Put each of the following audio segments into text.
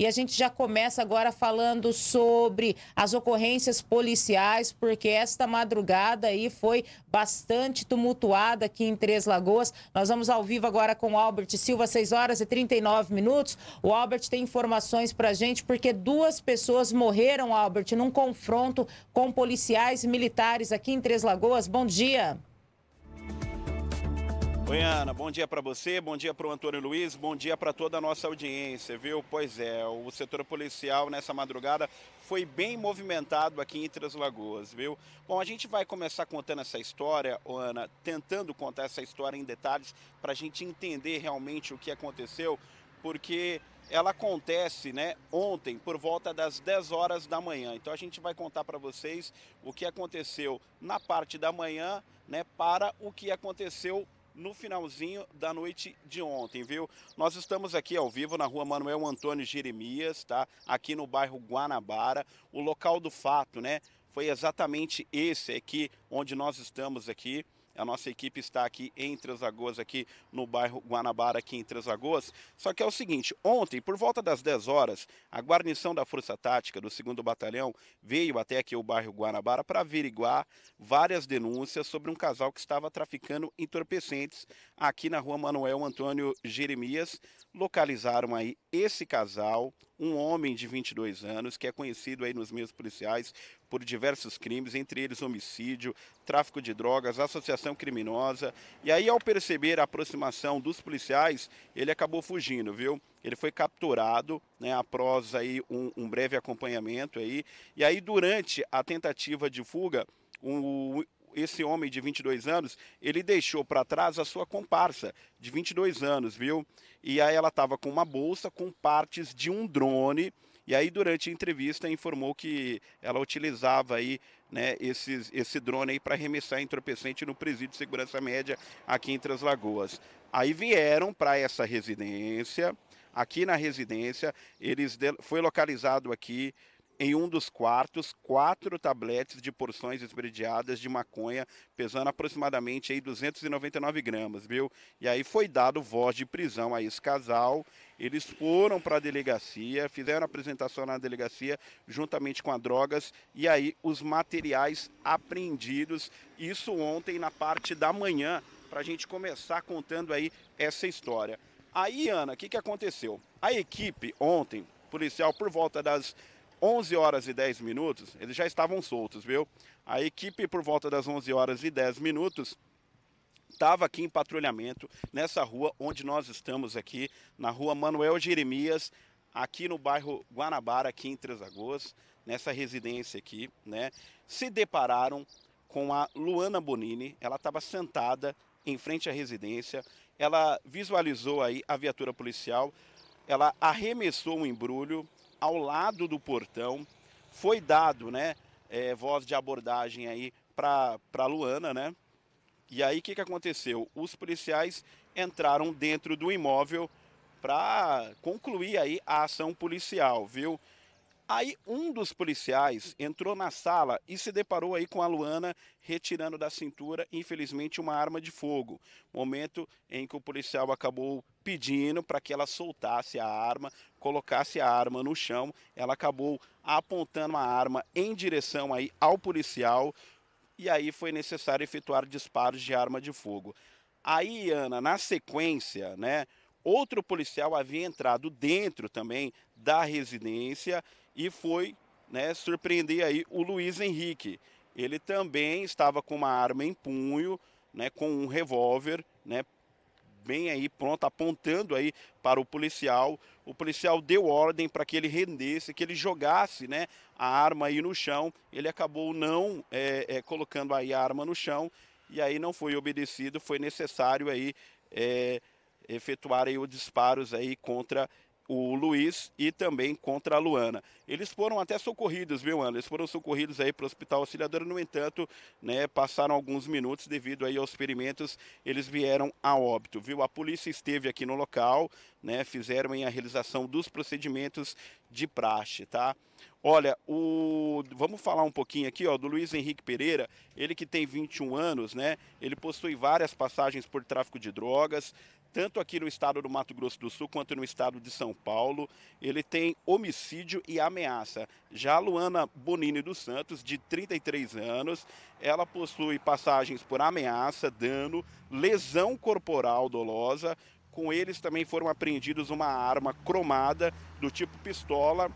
E a gente já começa agora falando sobre as ocorrências policiais, porque esta madrugada aí foi bastante tumultuada aqui em Três Lagoas. Nós vamos ao vivo agora com o Albert Silva, 6 horas e 39 minutos. O Albert tem informações para a gente, porque duas pessoas morreram, Albert, num confronto com policiais militares aqui em Três Lagoas. Bom dia. Oi, Ana, bom dia para você, bom dia para o Antônio Luiz, bom dia para toda a nossa audiência, viu? Pois é, o setor policial nessa madrugada foi bem movimentado aqui em Três Lagoas, viu? Bom, a gente vai começar contando essa história, Ana, tentando contar essa história em detalhes para a gente entender realmente o que aconteceu, porque ela acontece, né, ontem por volta das 10 horas da manhã. Então a gente vai contar para vocês o que aconteceu na parte da manhã, né, para o que aconteceu no finalzinho da noite de ontem, viu? Nós estamos aqui ao vivo na rua Manuel Antônio Jeremias, tá? Aqui no bairro Guanabara. O local do fato, né? Foi exatamente esse aqui onde nós estamos aqui. A nossa equipe está aqui em Três Lagoas, aqui no bairro Guanabara, aqui em Três Lagoas. Só que é o seguinte, ontem, por volta das 10 horas, a guarnição da Força Tática do 2 Batalhão veio até aqui o bairro Guanabara para averiguar várias denúncias sobre um casal que estava traficando entorpecentes aqui na rua Manuel Antônio Jeremias. Localizaram aí esse casal, um homem de 22 anos que é conhecido aí nos meios policiais por diversos crimes, entre eles homicídio, tráfico de drogas, associação criminosa. E aí, ao perceber a aproximação dos policiais, ele acabou fugindo, viu? Ele foi capturado, né, após aí um, um breve acompanhamento aí. E aí, durante a tentativa de fuga, o esse homem de 22 anos, ele deixou para trás a sua comparsa de 22 anos, viu? E aí ela estava com uma bolsa com partes de um drone. E aí durante a entrevista informou que ela utilizava aí né, esses, esse drone aí para arremessar entorpecente no presídio de segurança média aqui em Três Lagoas. Aí vieram para essa residência, aqui na residência, eles foi localizado aqui em um dos quartos, quatro tabletes de porções esprediadas de maconha, pesando aproximadamente aí 299 gramas, viu? E aí foi dado voz de prisão a esse casal. Eles foram para a delegacia, fizeram a apresentação na delegacia, juntamente com as drogas, e aí os materiais apreendidos. Isso ontem, na parte da manhã, para a gente começar contando aí essa história. Aí, Ana, o que, que aconteceu? A equipe ontem, policial, por volta das 11 horas e 10 minutos, eles já estavam soltos, viu? A equipe, por volta das 11 horas e 10 minutos, estava aqui em patrulhamento nessa rua onde nós estamos aqui, na rua Manuel Jeremias, aqui no bairro Guanabara, aqui em Três Lagoas, nessa residência aqui, né? Se depararam com a Luana Bonini, ela estava sentada em frente à residência, ela visualizou aí a viatura policial, ela arremessou um embrulho, ao lado do portão. Foi dado, né, é, voz de abordagem aí para Luana, né? E aí o que, que aconteceu? Os policiais entraram dentro do imóvel para concluir aí a ação policial, viu? Aí um dos policiais entrou na sala e se deparou aí com a Luana retirando da cintura, infelizmente, uma arma de fogo. Momento em que o policial acabou pedindo para que ela soltasse a arma, colocasse a arma no chão. Ela acabou apontando a arma em direção aí ao policial e aí foi necessário efetuar disparos de arma de fogo. Aí, Ana, na sequência, né, outro policial havia entrado dentro também da residência e foi né, surpreender aí o Luiz Henrique. Ele também estava com uma arma em punho, né, com um revólver, né, bem aí pronto, apontando aí para o policial. O policial deu ordem para que ele rendesse, que ele jogasse né, a arma aí no chão. Ele acabou não é, é, colocando aí a arma no chão e aí não foi obedecido, foi necessário aí é, efetuar aí os disparos aí contra o Luiz e também contra a Luana. Eles foram até socorridos, viu, Ana? Eles foram socorridos aí para o Hospital Auxiliadora, no entanto, né, passaram alguns minutos devido aí aos ferimentos, eles vieram a óbito, viu? A polícia esteve aqui no local, né, fizeram a realização dos procedimentos de praxe, tá? Olha, o... vamos falar um pouquinho aqui ó, do Luiz Henrique Pereira, ele que tem 21 anos, né? Ele possui várias passagens por tráfico de drogas, tanto aqui no estado do Mato Grosso do Sul quanto no estado de São Paulo. Ele tem homicídio e ameaça. Já a Luana Bonini dos Santos, de 33 anos, ela possui passagens por ameaça, dano, lesão corporal dolosa. Com eles também foram apreendidos uma arma cromada do tipo pistola,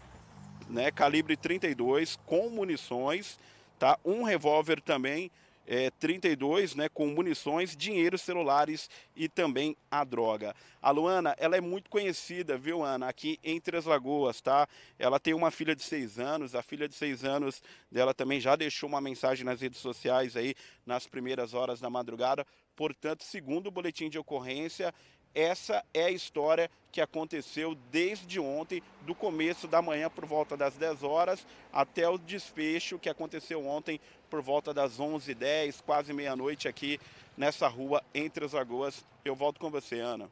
né, calibre 32, com munições, tá? Um revólver também é, 32, né, com munições, dinheiro, celulares e também a droga. A Luana, ela é muito conhecida, viu, Ana, aqui em Três Lagoas, tá? Ela tem uma filha de 6 anos, a filha de 6 anos dela também já deixou uma mensagem nas redes sociais aí nas primeiras horas da madrugada. Portanto, segundo o boletim de ocorrência, essa é a história que aconteceu desde ontem, do começo da manhã por volta das 10 horas até o desfecho que aconteceu ontem por volta das 11h10, quase meia-noite aqui nessa rua entre as lagoas. Eu volto com você, Ana.